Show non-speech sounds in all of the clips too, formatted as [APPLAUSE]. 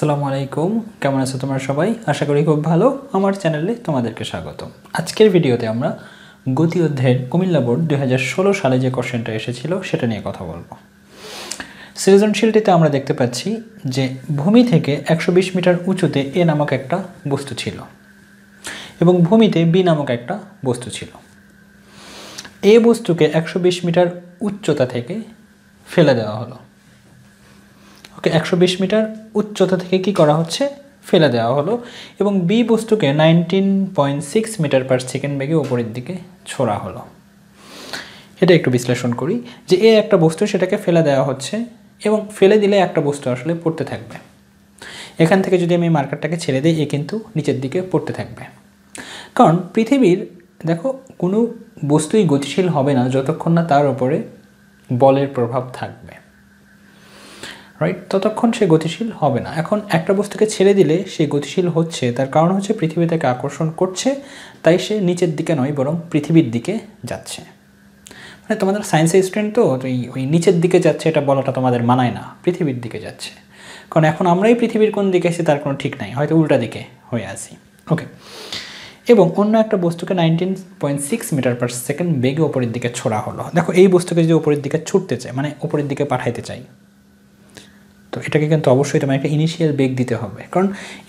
আসসালামু আলাইকুম কেমন আছো তোমরা সবাই আশা করি খুব ভালো আমার চ্যানেলে তোমাদেরকে স্বাগত আজকের ভিডিওতে আমরা গতি অধ্যায়ের কুমিল্লা বোর্ড দুই সালে যে কোশ্চেনটা এসেছিল সেটা নিয়ে কথা বলবো সৃজনশীলটিতে আমরা দেখতে পাচ্ছি যে ভূমি থেকে একশো মিটার উঁচুতে এ নামক একটা বস্তু ছিল এবং ভূমিতে বি নামক একটা বস্তু ছিল এ বস্তুকে একশো মিটার উচ্চতা থেকে ফেলে দেওয়া হলো ওকে একশো মিটার উচ্চতা থেকে কি করা হচ্ছে ফেলে দেওয়া হলো এবং বি বস্তুকে nineteen point six metre per second বেগে ওপরের দিকে ছোড়া হলো এটা একটু বিশ্লেষণ করি যে এ একটা বস্তু সেটাকে ফেলে দেওয়া হচ্ছে এবং ফেলে দিলে একটা বস্তু আসলে পড়তে থাকবে এখান থেকে যদি আমি মার্কারটাকে ছেড়ে দিই এ কিন্তু নিচের দিকে পড়তে থাকবে কারণ পৃথিবীর দেখো কোনো বস্তুই গতিশীল হবে না যতক্ষণ না তার ওপরে বলের প্রভাব থাকবে রাইট ততক্ষণ সে গতিশীল হবে না এখন একটা বস্তুকে ছেড়ে দিলে সে গতিশীল হচ্ছে তার কারণ হচ্ছে পৃথিবী তাকে আকর্ষণ করছে তাই সে নিচের দিকে নয় বরং পৃথিবীর দিকে যাচ্ছে মানে তোমাদের সায়েন্সের স্টুডেন্ট তো ওই ওই নিচের দিকে যাচ্ছে এটা বলাটা তোমাদের মানায় না পৃথিবীর দিকে যাচ্ছে কারণ এখন আমরাই পৃথিবীর কোন দিকে এসে তার কোনো ঠিক নাই হয়তো উল্টা দিকে হয়ে আসি ওকে এবং অন্য একটা বস্তুকে nineteen point six metre per second বেগে ওপরের দিকে ছোড়া হলো দেখো এই বস্তুকে যদি ওপরের দিকে ছুটতে চাই মানে ওপরের দিকে পাঠাইতে চাই তো এটাকে কিন্তু অবশ্যই তোমার একটা ইনিশিয়াল বেগ দিতে হবে কারণ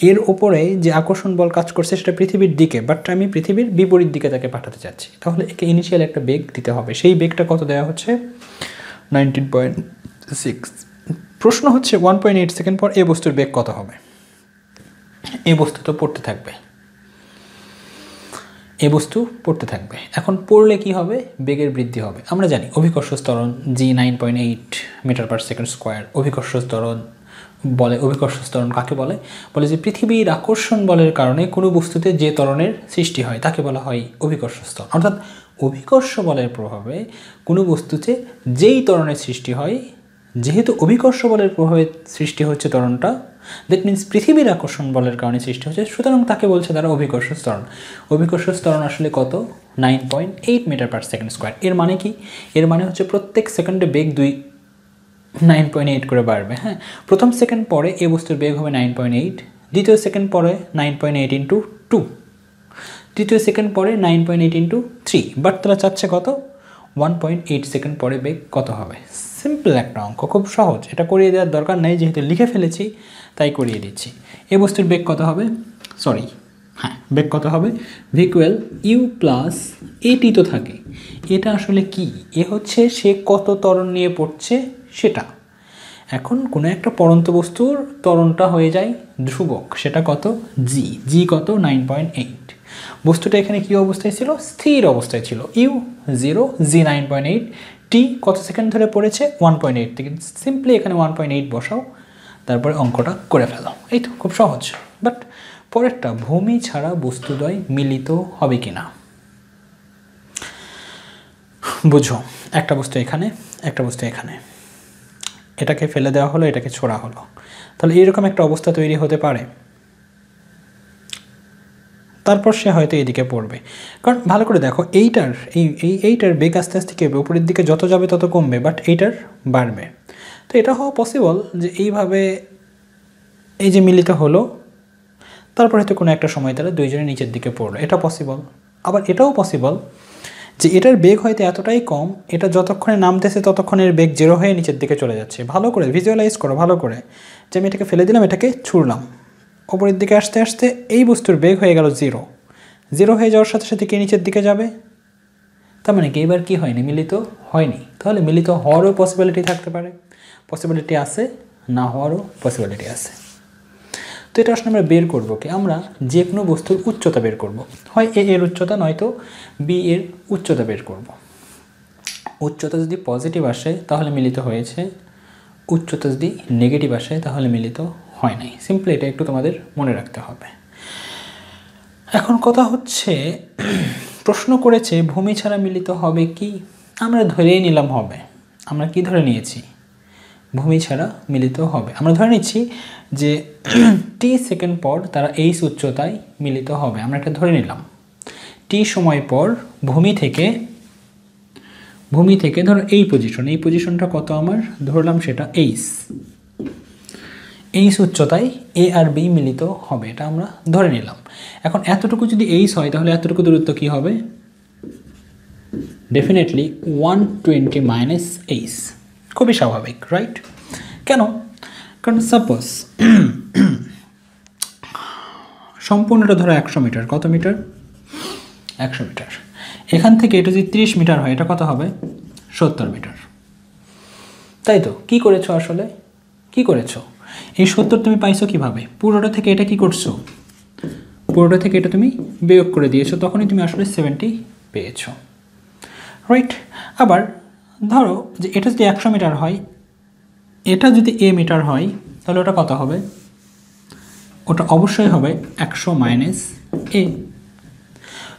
এর ওপরে যে আকর্ষণ বল কাজ করছে সেটা পৃথিবীর দিকে বাট আমি পৃথিবীর বিপরীত দিকে তাকে পাঠাতে চাচ্ছি তাহলে একে ইনিশিয়াল একটা বেগ দিতে হবে সেই বেগটা কত দেওয়া হচ্ছে নাইনটিন পয়েন্ট সিক্স প্রশ্ন হচ্ছে ওয়ান পয়েন্ট এইট সেকেন্ড পর এ বস্তুর বেগ কত হবে এ বস্তু তো পড়তে থাকবে এ বস্তু পড়তে থাকবে এখন পড়লে কি হবে বেগের বৃদ্ধি হবে আমরা জানি অভিকর্ষ স্তরণ g nine point eight metre per second square অভিকর্ষ স্তরণ বলে অভিকর্ষ স্তরণ কাকে বলে বলে যে পৃথিবীর আকর্ষণ বলের কারণে কোনো বস্তুতে যে ত্বরণের সৃষ্টি হয় তাকে বলা হয় অভিকর্ষ স্তর অর্থাৎ অভিকর্ষ বলের প্রভাবে কোনো বস্তুতে যেই ত্বরণের সৃষ্টি হয় যেহেতু অভিকর্ষ বলের প্রভাবে সৃষ্টি হচ্ছে ত্বরণটা দ্যাট মিন্স পৃথিবীর আকর্ষণ বলের কারণে সৃষ্টি হচ্ছে সুতরাং তাকে বলছে তারা অভিকর্ষ স্তরণ অভিকর্ষ স্তরণ আসলে কত nine point eight metre per second square এর মানে কি এর মানে হচ্ছে প্রত্যেক সেকেন্ডে বেগ দুই নাইন পয়েন্ট এইট করে বাড়বে হ্যাঁ প্রথম সেকেন্ড পরে এ বস্তুর বেগ হবে নাইন পয়েন্ট এইট দ্বিতীয় সেকেন্ড পরে nine point eight into two তৃতীয় সেকেন্ড পরে nine point eight into three but তারা চাচ্ছে কত ওয়ান পয়েন্ট এইট সেকেন্ড পরে বেগ কত হবে সিম্পল একটা অঙ্ক খুব সহজ এটা করিয়ে দেওয়ার দরকার নেই যেহেতু লিখে ফেলেছি তাই করিয়ে দিচ্ছি এ বস্তুর বেগ কত হবে সরি হ্যাঁ বেগ কত হবে ভিকুয়েল ইউ প্লাস এটি তো থাকে এটা আসলে কি এ হচ্ছে সে কত তরণ নিয়ে পড়ছে সেটা এখন কোনো একটা পরন্ত বস্তুর তরণটা হয়ে যায় ধ্রুবক সেটা কত জি জি কত নাইন পয়েন্ট এইট বস্তুটা এখানে কী অবস্থায় ছিল স্থির অবস্থায় ছিল u zero g nine point eight t কত সেকেন্ড ধরে পড়েছে ওয়ান পয়েন্ট এইট থেকে সিম্পলি এখানে ওয়ান পয়েন্ট এইট বসাও তারপরে অঙ্কটা করে ফেলো এই তো খুব সহজ বাট পরেরটা ভূমি ছাড়া বস্তুদয় মিলিত হবে কি না বুঝো একটা বস্তু এখানে একটা বস্তু এখানে এটাকে ফেলে দেওয়া হলো এটাকে ছোড়া হলো তাহলে এরকম একটা অবস্থা তৈরি হতে পারে তারপর সে হয়তো এদিকে পড়বে কারণ ভালো করে দেখো এইটার এই এই এইটার বেগ আস্তে আস্তে কেবে উপরের দিকে যত যাবে তত কমবে বাট এইটার বাড়বে তো এটা হওয়া পসিবল যে এইভাবে এই যে মিলিত হলো তারপর হয়তো কোনো একটা সময় তারা দুইজনে নিচের দিকে পড়লো এটা পসিবল আবার এটাও পসিবল যে এটার বেগ হয়তো এতটাই কম এটা যতক্ষণে নামতেছে ততক্ষণের বেগ জেরো হয়ে নিচের দিকে চলে যাচ্ছে ভালো করে ভিজুয়ালাইজ করো ভালো করে যে আমি এটাকে ফেলে দিলাম এটাকে ছুড়লাম ওপরের দিকে আসতে আসতে এই বস্তুর বেগ হয়ে গেল জিরো জিরো হয়ে যাওয়ার সাথে সাথে কে নিচের দিকে যাবে তার মানে কি এবার কী হয়নি মিলিত হয়নি তাহলে মিলিত হওয়ারও পসিবিলিটি থাকতে পারে পসিবিলিটি আছে না হওয়ারও পসিবিলিটি আছে তো এটা আসলে আমরা বের করবো কি আমরা যে কোনো বস্তুর উচ্চতা বের করব। হয় এ এর উচ্চতা নয়তো বি এর উচ্চতা বের করব। উচ্চতা যদি পজিটিভ আসে তাহলে মিলিত হয়েছে উচ্চতা যদি নেগেটিভ আসে তাহলে মিলিত হয় নাই সিম্পলি এটা একটু তোমাদের মনে রাখতে হবে এখন কথা হচ্ছে প্রশ্ন করেছে ভূমি ছাড়া মিলিত হবে কি আমরা ধরেই নিলাম হবে আমরা কি ধরে নিয়েছি ভূমি ছাড়া মিলিত হবে আমরা ধরে নিচ্ছি যে টি [CLEARS THROAT] সেকেন্ড পর তারা এইচ উচ্চতায় মিলিত হবে আমরা এটা ধরে নিলাম টি সময় পর ভূমি থেকে ভূমি থেকে ধরো এই পজিশন এই পজিশনটা কত আমার ধরলাম সেটা এইস এইচ উচ্চতায় এ আর বি মিলিত হবে এটা আমরা ধরে নিলাম এখন এতটুকু যদি এইচ হয় তাহলে এতটুকু দূরত্ব কি হবে definitely one twenty minus h খুবই স্বাভাবিক রাইট কেন কারণ সাপোজ [CLEARS THROAT] সম্পূর্ণটা ধরো একশো মিটার কত মিটার একশো মিটার এখান থেকে এটা যদি ত্রিশ মিটার হয় এটা কত হবে সত্তর মিটার তাই তো কী করেছো আসলে কি করেছো এই সত্তর তুমি পাইছো কিভাবে পুরোটা থেকে এটা কি করছো পুরোটা থেকে এটা তুমি বিয়োগ করে দিয়েছো তখনই তুমি আসলে সেভেন্টি পেয়েছো রাইট আবার ধরো যে এটা যদি একশো মিটার হয় এটা যদি এ মিটার হয় তাহলে ওটা কত হবে ওটা অবশ্যই হবে একশো মাইনাস এ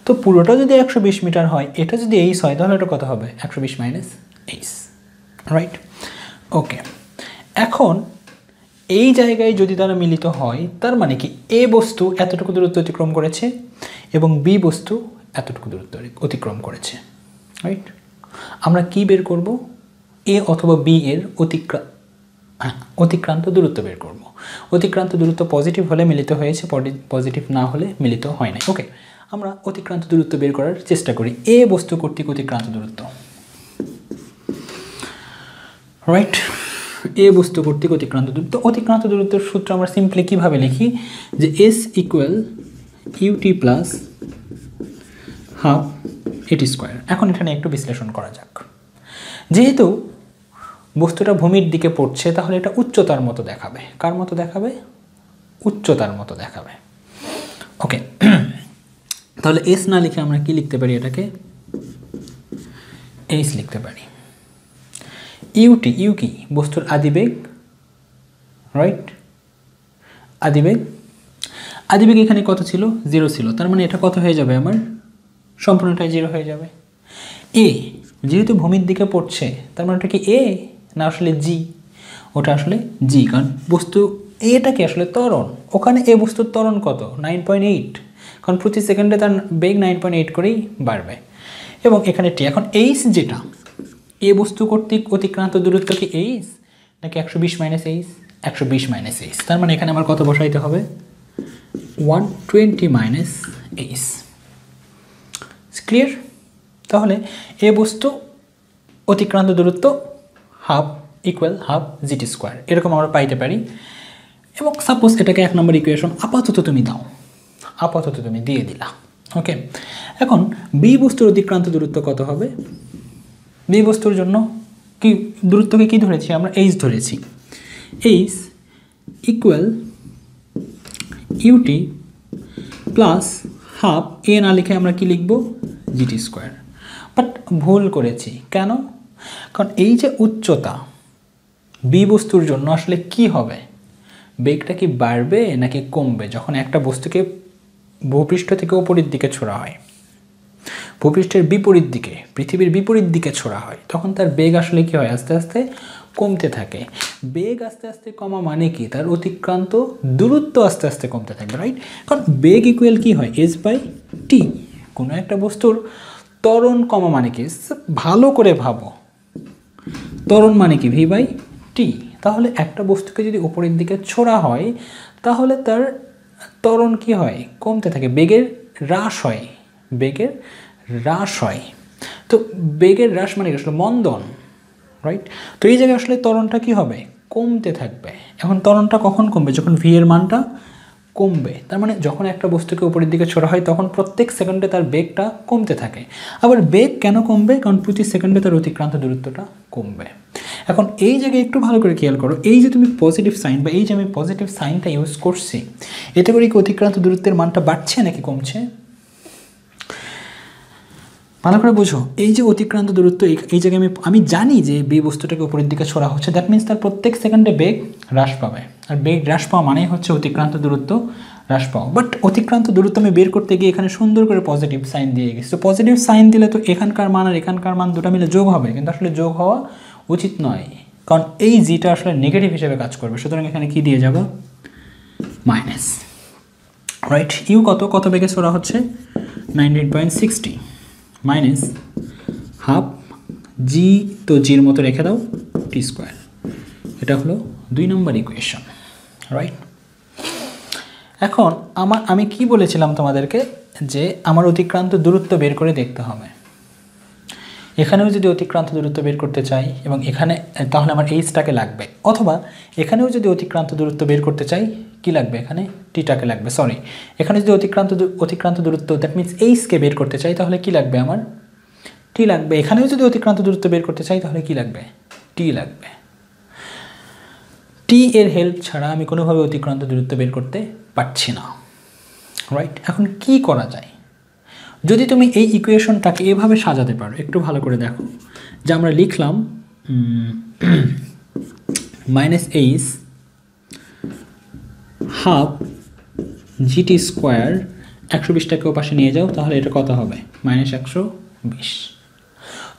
তো পুরোটা যদি একশো বিশ মিটার হয় এটা যদি এইস হয় তাহলে ওটা কত হবে একশো বিশ মাইনাস এইস রাইট ওকে এখন এই জায়গায় যদি তারা মিলিত হয় তার মানে কি এ বস্তু এতটুকু দূরত্ব অতিক্রম করেছে এবং বি বস্তু এতটুকু দূরত্ব অতিক্রম করেছে রাইট আমরা কি বের করব এ অথবা বি এর অতিক্রা হ্যাঁ, অতিক্রান্ত দূরত্ব বের করব অতিক্রান্ত দূরত্ব পজিটিভ হলে মিলিত হয়েছে পজিটিভ না হলে মিলিত হয় নাই ওকে আমরা অতিক্রান্ত দূরত্ব বের করার চেষ্টা করি এ বস্তু কর্তৃক অতিক্রান্ত দূরত্ব রাইট এ বস্তু কর্তৃক অতিক্রান্ত দূরত্ব অতিক্রান্ত দূরত্বের সূত্র আমরা সিম্পলি কীভাবে লিখি যে s equal u t plus half a t square এখন এখানে একটু বিশ্লেষণ করা যাক যেহেতু বস্তুটা ভূমির দিকে পড়ছে তাহলে এটা উচ্চতার মতো দেখাবে কার মতো দেখাবে উচ্চতার মতো দেখাবে ওকে তাহলে এস না লিখে আমরা কি লিখতে পারি এটাকে এস লিখতে পারি ইউটি ইউ কি বস্তুর আদিবেগ রাইট আদিবেগ আদিবেগ এখানে কত ছিল জিরো ছিল তার মানে এটা কত হয়ে যাবে আমার সম্পূর্ণটাই জিরো হয়ে যাবে এ যেহেতু ভূমির দিকে পড়ছে তার মানে ওটা কি এ না আসলে জি ওটা আসলে জি কারণ বস্তু এটা কি আসলে ত্বরণ ওখানে এ বস্তুর ত্বরণ কত নাইন পয়েন্ট এইট কারণ প্রতি সেকেন্ডে তার বেগ নাইন পয়েন্ট এইট করেই বাড়বে এবং এখানে টি এখন এইচ যেটা এ বস্তু কর্তৃক অতিক্রান্ত দূরত্ব কি এইচ নাকি একশো বিশ মাইনাস এইচ একশো বিশ মাইনাস এইচ তার মানে এখানে আমার কত বসাইতে হবে one twenty minus h clear তাহলে এ বস্তু অতিক্রান্ত দূরত্ব half equal half g t square এরকম আমরা পাইতে পারি এবং সাপোজ এটাকে এক নম্বর ইকুয়েশন আপাতত তুমি দাও আপাতত তুমি দিয়ে দিলা ওকে এখন বি বস্তুর অতিক্রান্ত দূরত্ব কত হবে বি বস্তুর জন্য কি দূরত্বকে কি ধরেছি আমরা এইচ ধরেছি h equal u t plus half a না লিখে আমরা কি লিখব জিটি স্কোয়ার বাট ভুল করেছি কেন কারণ এই যে উচ্চতা বি বস্তুর জন্য আসলে কি হবে বেগটা কি বাড়বে নাকি কমবে যখন একটা বস্তুকে ভূপৃষ্ঠ থেকে ওপরের দিকে ছোড়া হয় ভূপৃষ্ঠের বিপরীত দিকে পৃথিবীর বিপরীত দিকে ছোড়া হয় তখন তার বেগ আসলে কী হয় আস্তে আস্তে কমতে থাকে বেগ আস্তে আস্তে কমা মানে কি তার অতিক্রান্ত দূরত্ব আস্তে আস্তে কমতে থাকবে রাইট কারণ বেগ ইকুয়াল কী হয় এস বাই টি কোনো একটা বস্তুর ত্বরণ কমা মানে কি ভালো করে ভাবো ত্বরণ মানে কি ভি বাই টি তাহলে একটা বস্তুকে যদি ওপরের দিকে ছোড়া হয় তাহলে তার ত্বরণ কি হয় কমতে থাকে বেগের হ্রাস হয় বেগের হ্রাস হয় তো বেগের হ্রাস মানে আসলে মন্দন রাইট তো এই জায়গায় আসলে তরণটা কী হবে কমতে থাকবে এখন তরণটা কখন কমবে যখন ভি এর মানটা কমবে তার মানে যখন একটা বস্তুকে উপরের দিকে ছোড়া হয় তখন প্রত্যেক সেকেন্ডে তার বেগটা কমতে থাকে আবার বেগ কেন কমবে কারণ প্রতি সেকেন্ডে তার অতিক্রান্ত দূরত্বটা কমবে এখন এই জায়গায় একটু ভালো করে খেয়াল করো এই যে তুমি পজিটিভ সাইন বা এই যে আমি পজিটিভ সাইনটা ইউজ করছি এতে করে কি অতিক্রান্ত দূরত্বের মানটা বাড়ছে নাকি কমছে ভালো করে বোঝো এই যে অতিক্রান্ত দূরত্ব এই জায়গায় আমি আমি জানি যে বে বস্তুটাকে উপরের দিকে ছড়া হচ্ছে দ্যাট মিনস তার প্রত্যেক সেকেন্ডে বেগ হ্রাস পাবে আর বেগ হ্রাস পাওয়া মানেই হচ্ছে অতিক্রান্ত দূরত্ব হ্রাস পাওয়া বাট অতিক্রান্ত দূরত্ব আমি বের করতে গিয়ে এখানে সুন্দর করে পজিটিভ সাইন দিয়ে গেছি তো পজিটিভ সাইন দিলে তো এখানকার মান আর এখানকার মান দুটো মিলে যোগ হবে কিন্তু আসলে যোগ হওয়া উচিত নয় কারণ এই জিটা আসলে নেগেটিভ হিসেবে কাজ করবে সুতরাং এখানে কি দিয়ে যাব মাইনাস রাইট ইউ কত কত বেগে ছোড়া হচ্ছে nineteen point sixty minus half g তো জির মতো রেখে দাও টি স্কোয়ার এটা হলো দুই নম্বর ইকুয়েশন রাইট এখন আমার আমি কি বলেছিলাম তোমাদেরকে যে আমার অতিক্রান্ত দূরত্ব বের করে দেখতে হবে এখানেও যদি অতিক্রান্ত দূরত্ব বের করতে চাই এবং এখানে তাহলে আমার এইচটাকে লাগবে অথবা এখানেও যদি অতিক্রান্ত দূরত্ব বের করতে চাই কি লাগবে এখানে টিটাকে লাগবে সরি এখানে যদি অতিক্রান্ত অতিক্রান্ত দূরত্ব দ্যাট মিনস এইচকে বের করতে চাই তাহলে কি লাগবে আমার টি লাগবে এখানেও যদি অতিক্রান্ত দূরত্ব বের করতে চাই তাহলে কি লাগবে টি লাগবে টি এর হেল্প ছাড়া আমি কোনোভাবে অতিক্রান্ত দূরত্ব বের করতে পারছি না রাইট এখন কি করা যায় যদি তুমি এই ইকুয়েশনটাকে এভাবে সাজাতে পারো একটু ভালো করে দেখো যে আমরা লিখলাম minus h [CLEARS THROAT] half g t square একশো বিশটাকে ও পাশে নিয়ে যাও তাহলে এটা কত হবে মাইনাস একশো বিশ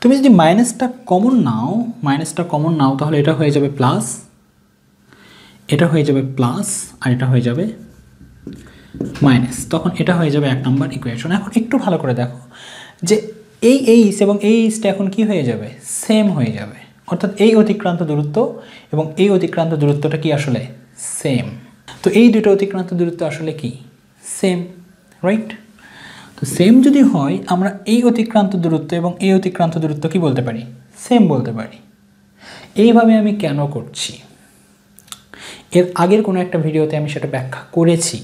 তুমি যদি মাইনাসটা কমন নাও মাইনাসটা কমন নাও তাহলে এটা হয়ে যাবে প্লাস এটা হয়ে যাবে প্লাস আর এটা হয়ে যাবে মাইনাস তখন এটা হয়ে যাবে এক নম্বর ইকুয়েশন এখন একটু ভালো করে দেখো যে এই এইস এবং এই ইসটা এখন কি হয়ে যাবে সেম হয়ে যাবে অর্থাৎ এই অতিক্রান্ত দূরত্ব এবং এই অতিক্রান্ত দূরত্বটা কি আসলে সেম তো এই দুটো অতিক্রান্ত দূরত্ব আসলে কি সেম রাইট তো সেম যদি হয় আমরা এই অতিক্রান্ত দূরত্ব এবং এই অতিক্রান্ত দূরত্ব কি বলতে পারি সেম বলতে পারি এইভাবে আমি কেন করছি এর আগের কোনো একটা ভিডিওতে আমি সেটা ব্যাখ্যা করেছি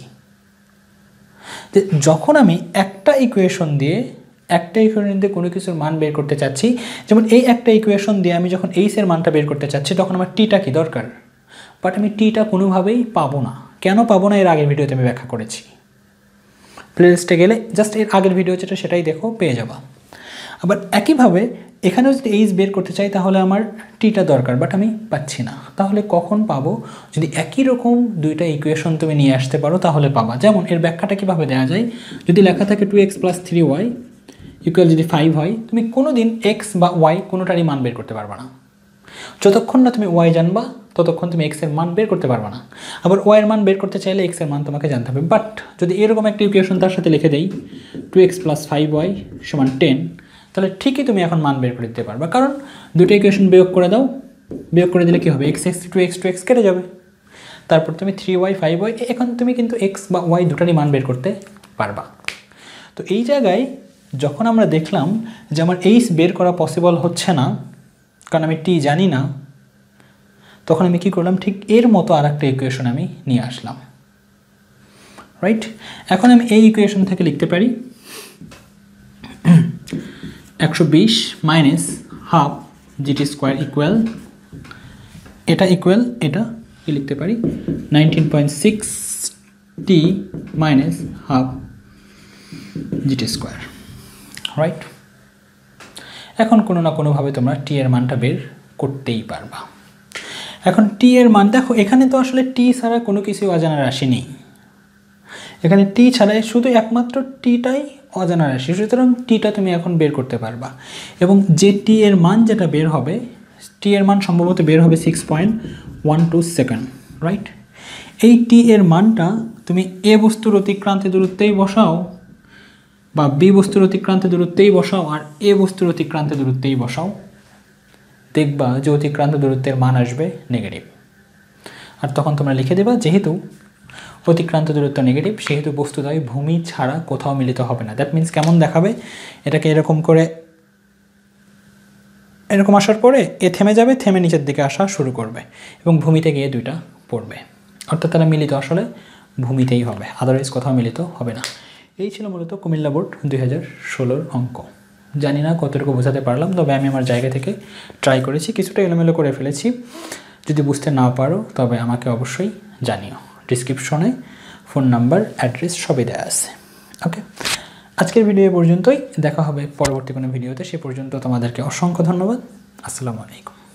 যে যখন আমি একটা ইকুয়েশন দিয়ে একটা ইকুয়েশন দিয়ে কোনো কিছুর মান বের করতে চাচ্ছি যেমন এই একটা ইকুয়েশন দিয়ে আমি যখন এইসের মানটা বের করতে চাচ্ছি তখন আমার টিটা কি দরকার বাট আমি টিটা কোনোভাবেই পাবো না কেন পাবো না এর আগের ভিডিওতে আমি ব্যাখ্যা করেছি প্লেলিস্টে গেলে জাস্ট এর আগের ভিডিও যেটা সেটাই দেখো পেয়ে যাবা আবার একইভাবে এখানেও যদি এইচ বের করতে চাই তাহলে আমার টিটা দরকার বাট আমি পাচ্ছি না তাহলে কখন পাবো যদি একই রকম দুইটা ইকুয়েশন তুমি নিয়ে আসতে পারো তাহলে পাবা যেমন এর ব্যাখ্যাটা কীভাবে দেওয়া যায় যদি লেখা থাকে two x plus three y equal যদি ফাইভ হয় তুমি কোনো দিন এক্স বা ওয়াই কোনোটারই মান বের করতে পারবে না যতক্ষণ না তুমি ওয়াই জানবা ততক্ষণ তুমি এক্সের মান বের করতে পারবে না আবার ওয়াইয়ের মান বের করতে চাইলে এক্সের মান তোমাকে জানতে হবে বাট যদি এরকম একটি ইকুয়েশন তার সাথে লিখে দেই two x plus five y সমান টেন তাহলে ঠিকই তুমি এখন মান বের করে দিতে পারবে কারণ দুটো ইকুয়েশন বিয়োগ করে দাও বিয়োগ করে দিলে কী হবে x x two x two x কেটে যাবে তারপর তুমি থ্রি ওয়াই ফাইভ ওয়াই এখন তুমি কিন্তু এক্স বা ওয়াই দুটারই মান বের করতে পারবা তো এই জায়গায় যখন আমরা দেখলাম যে আমার এইস বের করা পসিবল হচ্ছে না কারণ আমি টি জানি না তখন আমি কি করলাম ঠিক এর মতো আর একটা ইকুয়েশন আমি নিয়ে আসলাম রাইট এখন আমি এই ইকুয়েশন থেকে লিখতে পারি একশো বিশ minus half g t square equal এটা ইকুয়াল এটা কি লিখতে পারি nineteen point six t minus half g t square right এখন কোনো না কোনোভাবে তোমরা টি এর মানটা বের করতেই পারবা এখন টি এর মান দেখো এখানে তো আসলে টি ছাড়া কোনো কিছু অজানা রাশি নেই এখানে টি ছাড়াই শুধু একমাত্র টিটাই অজানা রাশি সুতরাং টিটা তুমি এখন বের করতে পারবা এবং যে টি এর মান যেটা বের হবে টি এর মান সম্ভবত বের হবে six point one two second right এই টি এর মানটা তুমি এ বস্তুর অতিক্রান্ত দূরত্বেই বসাও বা বি বস্তুর অতিক্রান্ত দূরত্বেই বসাও আর এ বস্তুর অতিক্রান্ত দূরত্বেই বসাও দেখবা যে অতিক্রান্ত দূরত্বের মান আসবে নেগেটিভ আর তখন তোমরা লিখে দেবা যেহেতু অতিক্রান্ত দূরত্ব নেগেটিভ সেহেতু বস্তুদ্বয় ভূমি ছাড়া কোথাও মিলিত হবে না দ্যাট মিন্স কেমন দেখাবে এটাকে এরকম করে এরকম আসার পরে এ থেমে যাবে থেমে নিচের দিকে আসা শুরু করবে এবং ভূমিতে গিয়ে দুইটা পড়বে অর্থাৎ তারা মিলিত আসলে ভূমিতেই হবে আদারওয়াইজ কোথাও মিলিত হবে না এই ছিল মূলত কুমিল্লা বোর্ড দুই হাজার ষোলোর অঙ্ক জানি না কতটুকু বোঝাতে পারলাম তবে আমি আমার জায়গা থেকে ট্রাই করেছি কিছুটা এলোমেলো করে ফেলেছি যদি বুঝতে না পারো তবে আমাকে অবশ্যই জানিও ডিসক্রিপশনে ফোন নাম্বার অ্যাড্রেস সবই দেওয়া আছে ওকে আজকের ভিডিও পর্যন্তই দেখা হবে পরবর্তী কোনো ভিডিওতে সে পর্যন্ত তোমাদেরকে অসংখ্য ধন্যবাদ আসসালামু আলাইকুম